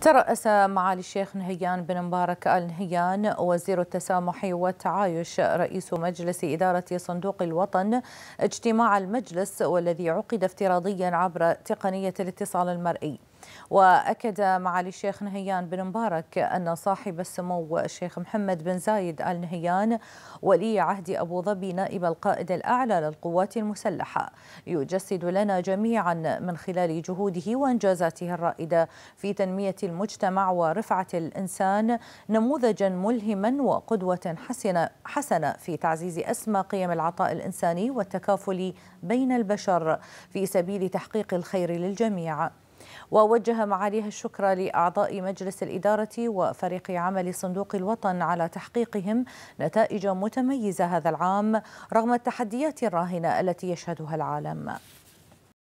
ترأس معالي الشيخ نهيان بن مبارك آل نهيان وزير التسامح والتعايش رئيس مجلس إدارة صندوق الوطن اجتماع المجلس والذي عقد افتراضيا عبر تقنية الاتصال المرئي وأكد معالي الشيخ نهيان بن مبارك أن صاحب السمو الشيخ محمد بن زايد آل نهيان ولي عهد أبو ظبي نائب القائد الأعلى للقوات المسلحة يجسد لنا جميعا من خلال جهوده وإنجازاته الرائدة في تنمية المجتمع ورفعة الإنسان نموذجا ملهما وقدوة حسنة, حسنة في تعزيز أسمى قيم العطاء الإنساني والتكافل بين البشر في سبيل تحقيق الخير للجميع ووجه معاليها الشكر لأعضاء مجلس الإدارة وفريق عمل صندوق الوطن على تحقيقهم نتائج متميزة هذا العام رغم التحديات الراهنة التي يشهدها العالم